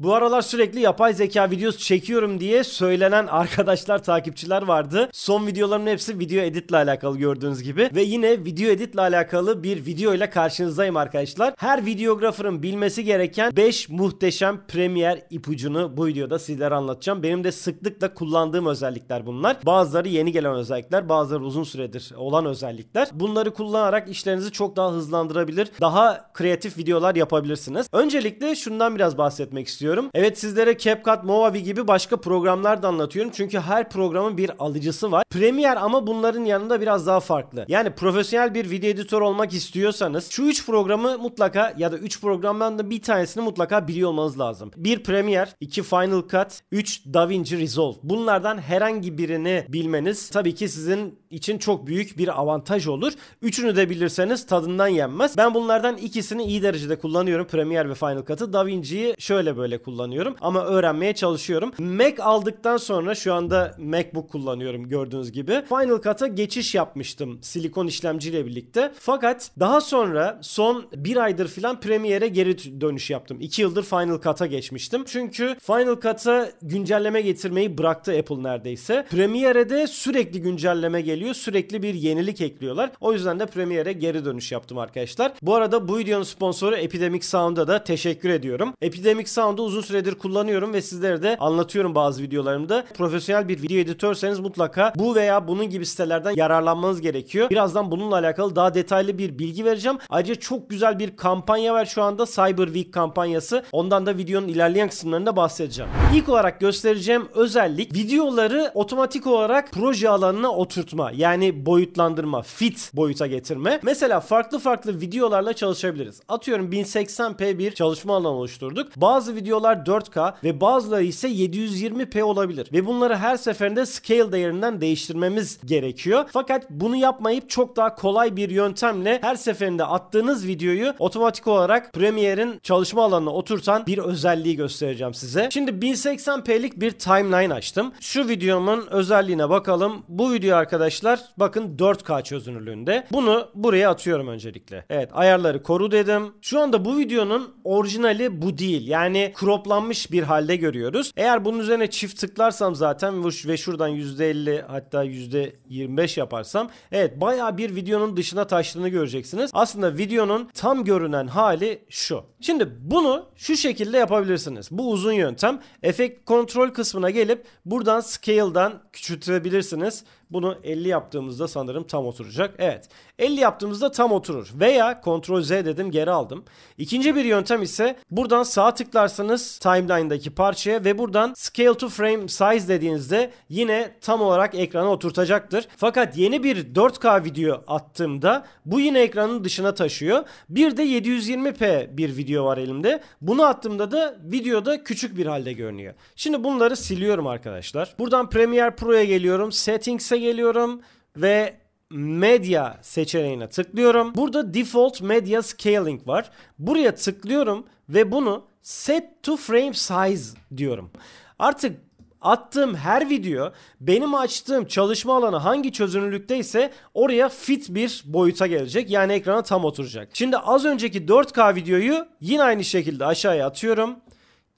Bu aralar sürekli yapay zeka videosu çekiyorum diye söylenen arkadaşlar, takipçiler vardı. Son videolarımın hepsi video editle alakalı gördüğünüz gibi. Ve yine video editle alakalı bir video ile karşınızdayım arkadaşlar. Her videografırın bilmesi gereken 5 muhteşem premier ipucunu bu videoda sizlere anlatacağım. Benim de sıklıkla kullandığım özellikler bunlar. Bazıları yeni gelen özellikler, bazıları uzun süredir olan özellikler. Bunları kullanarak işlerinizi çok daha hızlandırabilir, daha kreatif videolar yapabilirsiniz. Öncelikle şundan biraz bahsetmek istiyorum ediyorum. Evet sizlere CapCut, Movavi gibi başka programlar da anlatıyorum. Çünkü her programın bir alıcısı var. Premier ama bunların yanında biraz daha farklı. Yani profesyonel bir video editör olmak istiyorsanız şu 3 programı mutlaka ya da 3 programdan da bir tanesini mutlaka biliyor olmanız lazım. 1 Premier, 2 Final Cut, 3 DaVinci Resolve. Bunlardan herhangi birini bilmeniz tabii ki sizin için çok büyük bir avantaj olur. Üçünü de bilirseniz tadından yenmez. Ben bunlardan ikisini iyi derecede kullanıyorum. Premiere ve Final Cut'ı. DaVinci'yi şöyle böyle kullanıyorum ama öğrenmeye çalışıyorum. Mac aldıktan sonra şu anda MacBook kullanıyorum gördüğünüz gibi. Final Cut'a geçiş yapmıştım silikon işlemciyle birlikte. Fakat daha sonra son bir aydır filan Premiere'e geri dönüş yaptım. İki yıldır Final Cut'a geçmiştim. Çünkü Final Cut'a güncelleme getirmeyi bıraktı Apple neredeyse. Premiere'de sürekli güncelleme geliyor. Sürekli bir yenilik ekliyorlar. O yüzden de Premiere'e geri dönüş yaptım arkadaşlar. Bu arada bu videonun sponsoru Epidemic Sound'a da teşekkür ediyorum. Epidemic Sound da uzun süredir kullanıyorum ve sizlere de anlatıyorum bazı videolarımda. Profesyonel bir video editörseniz mutlaka bu veya bunun gibi sitelerden yararlanmanız gerekiyor. Birazdan bununla alakalı daha detaylı bir bilgi vereceğim. Ayrıca çok güzel bir kampanya var şu anda Cyber Week kampanyası. Ondan da videonun ilerleyen kısımlarında bahsedeceğim. İlk olarak göstereceğim özellik videoları otomatik olarak proje alanına oturtma. Yani boyutlandırma, fit boyuta getirme. Mesela farklı farklı videolarla çalışabiliriz. Atıyorum 1080p bir çalışma alanı oluşturduk. Bazı video videolar 4K ve bazıları ise 720p olabilir. Ve bunları her seferinde scale değerinden değiştirmemiz gerekiyor. Fakat bunu yapmayıp çok daha kolay bir yöntemle her seferinde attığınız videoyu otomatik olarak Premiere'in çalışma alanına oturtan bir özelliği göstereceğim size. Şimdi 1080p'lik bir timeline açtım. Şu videomun özelliğine bakalım. Bu video arkadaşlar bakın 4K çözünürlüğünde. Bunu buraya atıyorum öncelikle. Evet ayarları koru dedim. Şu anda bu videonun orijinali bu değil. Yani croplanmış bir halde görüyoruz. Eğer bunun üzerine çift tıklarsam zaten ve şuradan %50 hatta %25 yaparsam evet baya bir videonun dışına taştığını göreceksiniz. Aslında videonun tam görünen hali şu. Şimdi bunu şu şekilde yapabilirsiniz. Bu uzun yöntem. Efekt kontrol kısmına gelip buradan scale'dan küçültebilirsiniz. Bunu 50 yaptığımızda sanırım tam oturacak. Evet 50 yaptığımızda tam oturur. Veya Ctrl Z dedim geri aldım. İkinci bir yöntem ise buradan sağ tıklarsanız timeline'daki parçaya ve buradan scale to frame size dediğinizde yine tam olarak ekrana oturtacaktır. Fakat yeni bir 4K video attığımda bu yine ekranın dışına taşıyor. Bir de 720p bir video var elimde. Bunu attığımda da videoda küçük bir halde görünüyor. Şimdi bunları siliyorum arkadaşlar. Buradan Premiere Pro'ya geliyorum. Settings'e geliyorum ve medya seçeneğine tıklıyorum. Burada default media scaling var. Buraya tıklıyorum ve bunu set to frame size diyorum. Artık attığım her video benim açtığım çalışma alanı hangi çözünürlükte ise oraya fit bir boyuta gelecek. Yani ekrana tam oturacak. Şimdi az önceki 4K videoyu yine aynı şekilde aşağıya atıyorum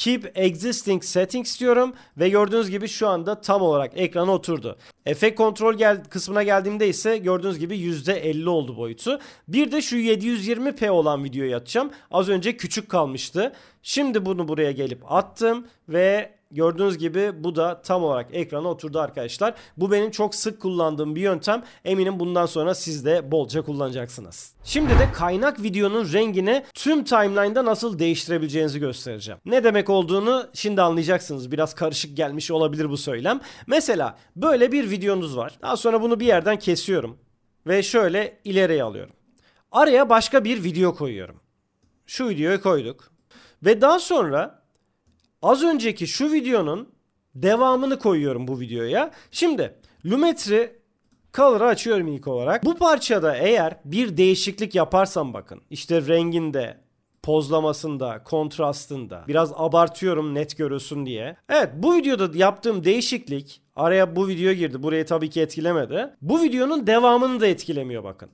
Keep Existing Settings diyorum ve gördüğünüz gibi şu anda tam olarak ekrana oturdu. Efekt kontrol gel kısmına geldiğimde ise gördüğünüz gibi %50 oldu boyutu. Bir de şu 720p olan videoyu atacağım. Az önce küçük kalmıştı. Şimdi bunu buraya gelip attım ve Gördüğünüz gibi bu da tam olarak ekrana oturdu arkadaşlar. Bu benim çok sık kullandığım bir yöntem. Eminim bundan sonra siz de bolca kullanacaksınız. Şimdi de kaynak videonun rengini tüm timeline'da nasıl değiştirebileceğinizi göstereceğim. Ne demek olduğunu şimdi anlayacaksınız. Biraz karışık gelmiş olabilir bu söylem. Mesela böyle bir videonuz var. Daha sonra bunu bir yerden kesiyorum ve şöyle ileriye alıyorum. Araya başka bir video koyuyorum. Şu videoyu koyduk. Ve daha sonra az önceki şu videonun devamını koyuyorum bu videoya. Şimdi Lumetri Color'ı açıyorum ilk olarak. Bu parçada eğer bir değişiklik yaparsam bakın. işte renginde, pozlamasında, kontrastında. Biraz abartıyorum net görülsün diye. Evet bu videoda yaptığım değişiklik araya bu video girdi. Burayı tabii ki etkilemedi. Bu videonun devamını da etkilemiyor bakın.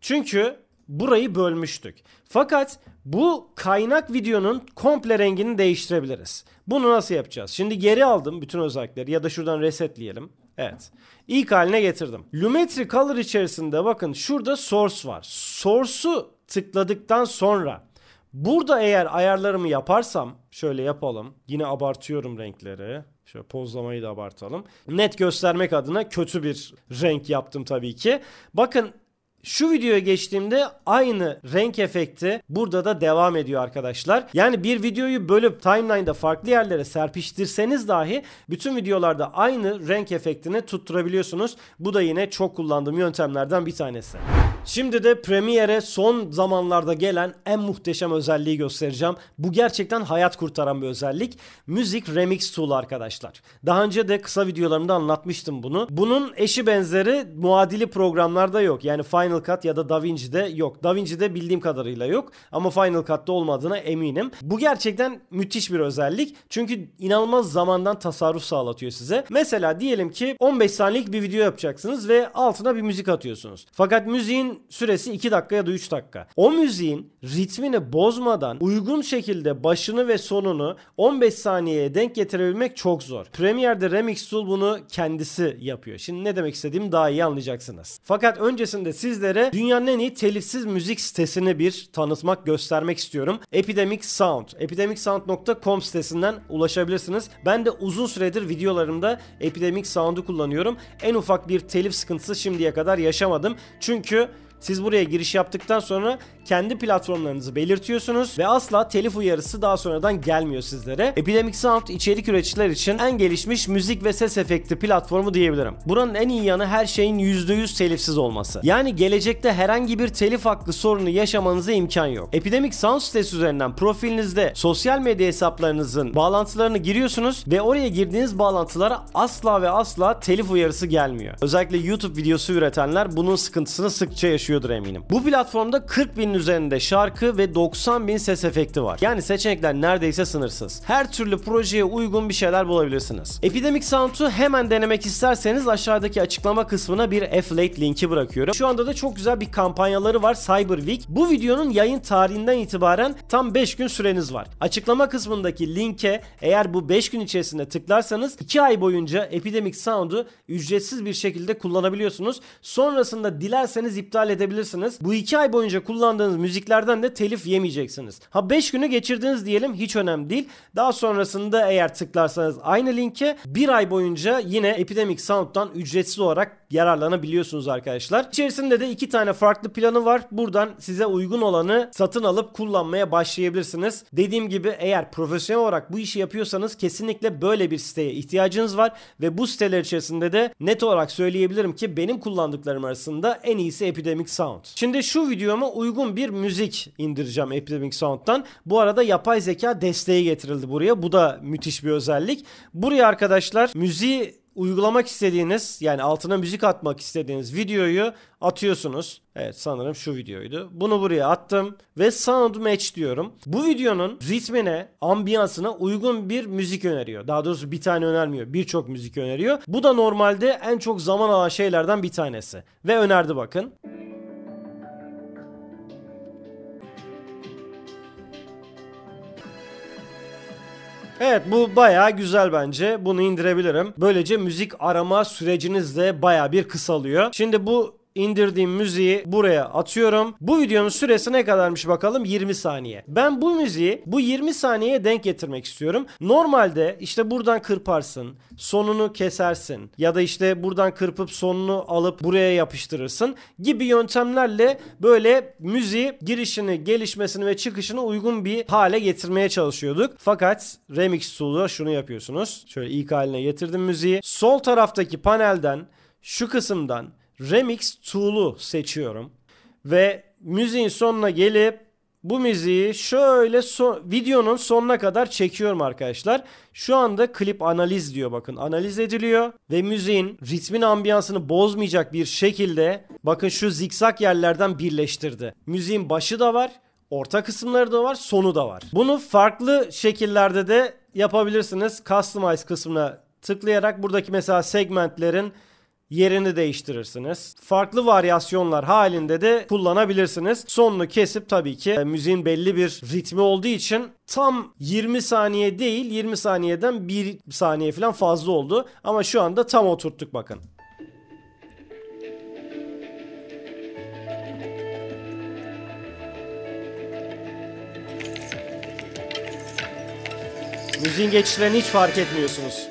Çünkü burayı bölmüştük. Fakat bu kaynak videonun komple rengini değiştirebiliriz. Bunu nasıl yapacağız? Şimdi geri aldım bütün özellikleri ya da şuradan resetleyelim. Evet. İlk haline getirdim. Lumetri Color içerisinde bakın şurada source var. Source'u tıkladıktan sonra burada eğer ayarlarımı yaparsam şöyle yapalım. Yine abartıyorum renkleri. Şöyle pozlamayı da abartalım. Net göstermek adına kötü bir renk yaptım tabii ki. Bakın şu videoya geçtiğimde aynı renk efekti burada da devam ediyor arkadaşlar. Yani bir videoyu bölüp timeline'da farklı yerlere serpiştirseniz dahi bütün videolarda aynı renk efektini tutturabiliyorsunuz. Bu da yine çok kullandığım yöntemlerden bir tanesi. Şimdi de Premiere son zamanlarda gelen en muhteşem özelliği göstereceğim. Bu gerçekten hayat kurtaran bir özellik. Müzik Remix Tool arkadaşlar. Daha önce de kısa videolarımda anlatmıştım bunu. Bunun eşi benzeri muadili programlarda yok. Yani Final Cut ya da DaVinci'de yok. DaVinci'de bildiğim kadarıyla yok ama Final Cut'ta olmadığına eminim. Bu gerçekten müthiş bir özellik. Çünkü inanılmaz zamandan tasarruf sağlatıyor size. Mesela diyelim ki 15 saniyelik bir video yapacaksınız ve altına bir müzik atıyorsunuz. Fakat müziğin süresi 2 dakika ya da 3 dakika. O müziğin ritmini bozmadan uygun şekilde başını ve sonunu 15 saniyeye denk getirebilmek çok zor. Premiere'de Remix Tool bunu kendisi yapıyor. Şimdi ne demek istediğimi daha iyi anlayacaksınız. Fakat öncesinde sizlere dünyanın en iyi telifsiz müzik sitesini bir tanıtmak, göstermek istiyorum. Epidemic Sound. epidemicsound.com sitesinden ulaşabilirsiniz. Ben de uzun süredir videolarımda Epidemic Sound'u kullanıyorum. En ufak bir telif sıkıntısı şimdiye kadar yaşamadım. Çünkü siz buraya giriş yaptıktan sonra kendi platformlarınızı belirtiyorsunuz ve asla telif uyarısı daha sonradan gelmiyor sizlere. Epidemic Sound içerik üreticiler için en gelişmiş müzik ve ses efekti platformu diyebilirim. Buranın en iyi yanı her şeyin %100 telifsiz olması. Yani gelecekte herhangi bir telif hakkı sorunu yaşamanıza imkan yok. Epidemic Sound sitesi üzerinden profilinizde sosyal medya hesaplarınızın bağlantılarını giriyorsunuz ve oraya girdiğiniz bağlantılara asla ve asla telif uyarısı gelmiyor. Özellikle YouTube videosu üretenler bunun sıkıntısını sıkça yaşıyor gözüküyordur eminim. Bu platformda 40 bin üzerinde şarkı ve 90 bin ses efekti var. Yani seçenekler neredeyse sınırsız. Her türlü projeye uygun bir şeyler bulabilirsiniz. Epidemic Sound'u hemen denemek isterseniz aşağıdaki açıklama kısmına bir affiliate linki bırakıyorum. Şu anda da çok güzel bir kampanyaları var Cyber Week. Bu videonun yayın tarihinden itibaren tam 5 gün süreniz var. Açıklama kısmındaki linke eğer bu 5 gün içerisinde tıklarsanız 2 ay boyunca Epidemic Sound'u ücretsiz bir şekilde kullanabiliyorsunuz. Sonrasında dilerseniz iptal edebilirsiniz. Bu 2 ay boyunca kullandığınız müziklerden de telif yemeyeceksiniz. Ha 5 günü geçirdiniz diyelim hiç önemli değil. Daha sonrasında eğer tıklarsanız aynı linke 1 ay boyunca yine Epidemic Sound'dan ücretsiz olarak yararlanabiliyorsunuz arkadaşlar. İçerisinde de 2 tane farklı planı var. Buradan size uygun olanı satın alıp kullanmaya başlayabilirsiniz. Dediğim gibi eğer profesyonel olarak bu işi yapıyorsanız kesinlikle böyle bir siteye ihtiyacınız var ve bu siteler içerisinde de net olarak söyleyebilirim ki benim kullandıklarım arasında en iyisi Epidemic Epidemic Sound. Şimdi şu videoma uygun bir müzik indireceğim Epidemic Sound'dan. Bu arada yapay zeka desteği getirildi buraya. Bu da müthiş bir özellik. Buraya arkadaşlar müziği uygulamak istediğiniz yani altına müzik atmak istediğiniz videoyu atıyorsunuz. Evet sanırım şu videoydu. Bunu buraya attım ve Sound Match diyorum. Bu videonun ritmine, ambiyansına uygun bir müzik öneriyor. Daha doğrusu bir tane önermiyor. Birçok müzik öneriyor. Bu da normalde en çok zaman alan şeylerden bir tanesi. Ve önerdi bakın. Evet bu baya güzel bence. Bunu indirebilirim. Böylece müzik arama süreciniz de baya bir kısalıyor. Şimdi bu indirdiğim müziği buraya atıyorum. Bu videonun süresi ne kadarmış bakalım? 20 saniye. Ben bu müziği bu 20 saniyeye denk getirmek istiyorum. Normalde işte buradan kırparsın, sonunu kesersin ya da işte buradan kırpıp sonunu alıp buraya yapıştırırsın gibi yöntemlerle böyle müziği girişini, gelişmesini ve çıkışını uygun bir hale getirmeye çalışıyorduk. Fakat Remix Tool'da şunu yapıyorsunuz. Şöyle ilk haline getirdim müziği. Sol taraftaki panelden şu kısımdan Remix Tool'u seçiyorum. Ve müziğin sonuna gelip bu müziği şöyle so- videonun sonuna kadar çekiyorum arkadaşlar. Şu anda klip analiz diyor bakın. Analiz ediliyor ve müziğin ritmin ambiyansını bozmayacak bir şekilde bakın şu zikzak yerlerden birleştirdi. Müziğin başı da var, orta kısımları da var, sonu da var. Bunu farklı şekillerde de yapabilirsiniz. Customize kısmına tıklayarak buradaki mesela segmentlerin yerini değiştirirsiniz. Farklı varyasyonlar halinde de kullanabilirsiniz. Sonunu kesip tabii ki e, müziğin belli bir ritmi olduğu için tam 20 saniye değil 20 saniyeden 1 saniye falan fazla oldu. Ama şu anda tam oturttuk bakın. Müziğin geçişlerini hiç fark etmiyorsunuz.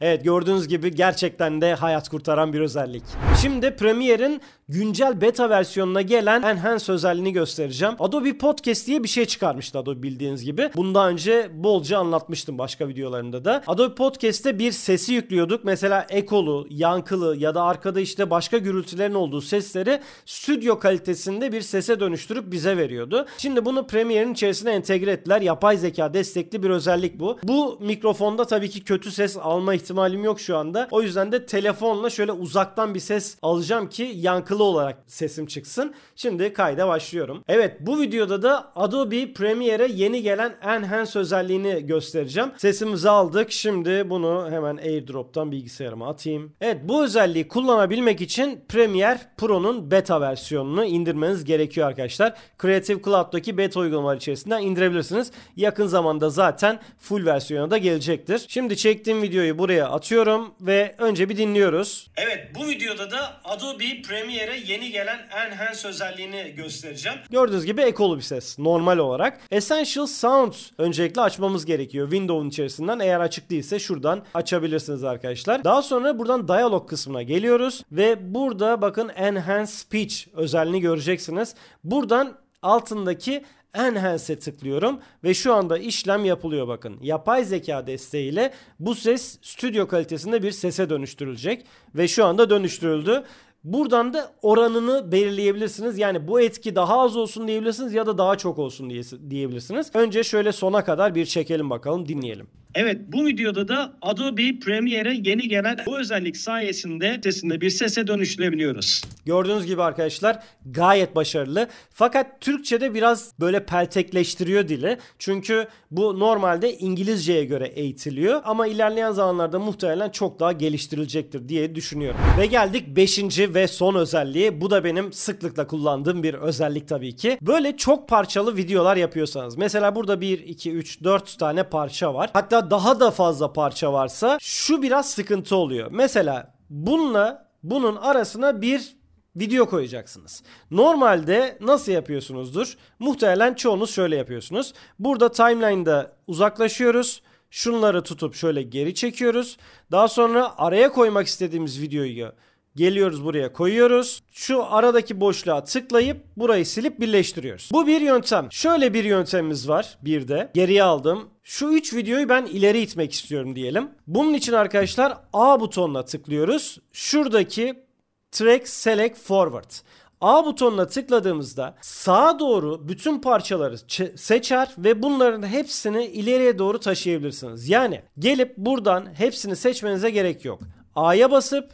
Evet gördüğünüz gibi gerçekten de hayat kurtaran bir özellik. Şimdi Premiere'in güncel beta versiyonuna gelen Enhance özelliğini göstereceğim. Adobe Podcast diye bir şey çıkarmıştı Adobe bildiğiniz gibi. Bundan önce bolca anlatmıştım başka videolarımda da. Adobe Podcast'te bir sesi yüklüyorduk. Mesela ekolu, yankılı ya da arkada işte başka gürültülerin olduğu sesleri stüdyo kalitesinde bir sese dönüştürüp bize veriyordu. Şimdi bunu Premiere'in içerisine entegre ettiler. Yapay zeka destekli bir özellik bu. Bu mikrofonda tabii ki kötü ses alma ihtimali ihtimalim yok şu anda. O yüzden de telefonla şöyle uzaktan bir ses alacağım ki yankılı olarak sesim çıksın. Şimdi kayda başlıyorum. Evet bu videoda da Adobe Premiere'e yeni gelen Enhance özelliğini göstereceğim. Sesimizi aldık. Şimdi bunu hemen AirDrop'tan bilgisayarıma atayım. Evet bu özelliği kullanabilmek için Premiere Pro'nun beta versiyonunu indirmeniz gerekiyor arkadaşlar. Creative Cloud'daki beta uygulamalar içerisinden indirebilirsiniz. Yakın zamanda zaten full versiyona da gelecektir. Şimdi çektiğim videoyu buraya buraya atıyorum ve önce bir dinliyoruz. Evet bu videoda da Adobe Premiere'e yeni gelen Enhance özelliğini göstereceğim. Gördüğünüz gibi ekolu bir ses normal olarak. Essential Sound öncelikle açmamız gerekiyor Windows'un içerisinden. Eğer açık değilse şuradan açabilirsiniz arkadaşlar. Daha sonra buradan Dialog kısmına geliyoruz ve burada bakın Enhance Speech özelliğini göreceksiniz. Buradan altındaki Enhance'e tıklıyorum ve şu anda işlem yapılıyor bakın. Yapay zeka desteğiyle bu ses stüdyo kalitesinde bir sese dönüştürülecek ve şu anda dönüştürüldü. Buradan da oranını belirleyebilirsiniz. Yani bu etki daha az olsun diyebilirsiniz ya da daha çok olsun diye, diyebilirsiniz. Önce şöyle sona kadar bir çekelim bakalım dinleyelim. Evet bu videoda da Adobe Premiere'e yeni gelen bu özellik sayesinde sesinde bir sese dönüştürebiliyoruz. Gördüğünüz gibi arkadaşlar gayet başarılı. Fakat Türkçe'de biraz böyle peltekleştiriyor dili. Çünkü bu normalde İngilizce'ye göre eğitiliyor. Ama ilerleyen zamanlarda muhtemelen çok daha geliştirilecektir diye düşünüyorum. Ve geldik 5 ve son özelliği. Bu da benim sıklıkla kullandığım bir özellik tabii ki. Böyle çok parçalı videolar yapıyorsanız. Mesela burada 1, 2, 3, 4 tane parça var. Hatta daha da fazla parça varsa şu biraz sıkıntı oluyor. Mesela bununla bunun arasına bir video koyacaksınız. Normalde nasıl yapıyorsunuzdur? Muhtemelen çoğunuz şöyle yapıyorsunuz. Burada timeline'da uzaklaşıyoruz. Şunları tutup şöyle geri çekiyoruz. Daha sonra araya koymak istediğimiz videoyu Geliyoruz buraya koyuyoruz. Şu aradaki boşluğa tıklayıp burayı silip birleştiriyoruz. Bu bir yöntem. Şöyle bir yöntemimiz var bir de. Geriye aldım. Şu 3 videoyu ben ileri itmek istiyorum diyelim. Bunun için arkadaşlar A butonuna tıklıyoruz. Şuradaki Track Select Forward. A butonuna tıkladığımızda sağa doğru bütün parçaları seçer ve bunların hepsini ileriye doğru taşıyabilirsiniz. Yani gelip buradan hepsini seçmenize gerek yok. A'ya basıp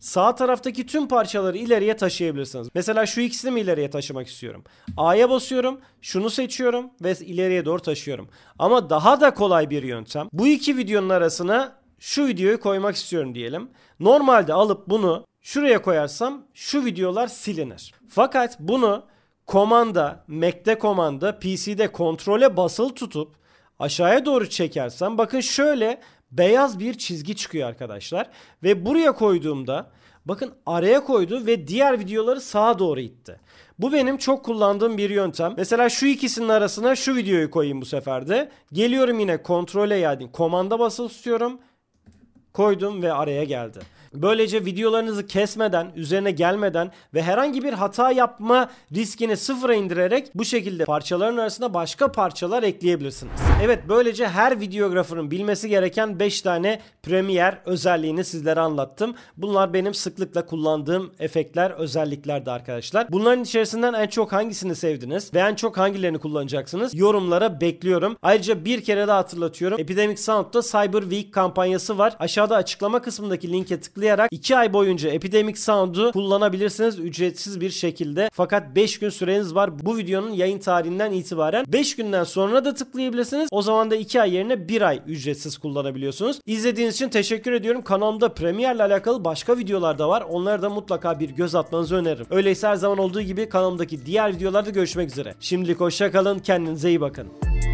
Sağ taraftaki tüm parçaları ileriye taşıyabilirsiniz. Mesela şu ikisini mi ileriye taşımak istiyorum? A'ya basıyorum, şunu seçiyorum ve ileriye doğru taşıyorum. Ama daha da kolay bir yöntem. Bu iki videonun arasına şu videoyu koymak istiyorum diyelim. Normalde alıp bunu şuraya koyarsam şu videolar silinir. Fakat bunu komanda, Mac'te komanda, PC'de kontrole basılı tutup aşağıya doğru çekersem bakın şöyle beyaz bir çizgi çıkıyor arkadaşlar. Ve buraya koyduğumda bakın araya koydu ve diğer videoları sağa doğru itti. Bu benim çok kullandığım bir yöntem. Mesela şu ikisinin arasına şu videoyu koyayım bu sefer de. Geliyorum yine kontrole yani komanda basılı tutuyorum. Koydum ve araya geldi. Böylece videolarınızı kesmeden, üzerine gelmeden ve herhangi bir hata yapma riskini sıfıra indirerek bu şekilde parçaların arasında başka parçalar ekleyebilirsiniz. Evet böylece her videografının bilmesi gereken 5 tane Premiere özelliğini sizlere anlattım. Bunlar benim sıklıkla kullandığım efektler, özelliklerdi arkadaşlar. Bunların içerisinden en çok hangisini sevdiniz ve en çok hangilerini kullanacaksınız? Yorumlara bekliyorum. Ayrıca bir kere daha hatırlatıyorum. Epidemic Sound'da Cyber Week kampanyası var. Aşağıda açıklama kısmındaki linke tıklayın tıklayarak 2 ay boyunca Epidemic Sound'u kullanabilirsiniz ücretsiz bir şekilde. Fakat 5 gün süreniz var. Bu videonun yayın tarihinden itibaren 5 günden sonra da tıklayabilirsiniz. O zaman da 2 ay yerine 1 ay ücretsiz kullanabiliyorsunuz. İzlediğiniz için teşekkür ediyorum. Kanalımda Premier'le alakalı başka videolar da var. Onları da mutlaka bir göz atmanızı öneririm. Öyleyse her zaman olduğu gibi kanalımdaki diğer videolarda görüşmek üzere. Şimdilik hoşçakalın. Kendinize iyi bakın.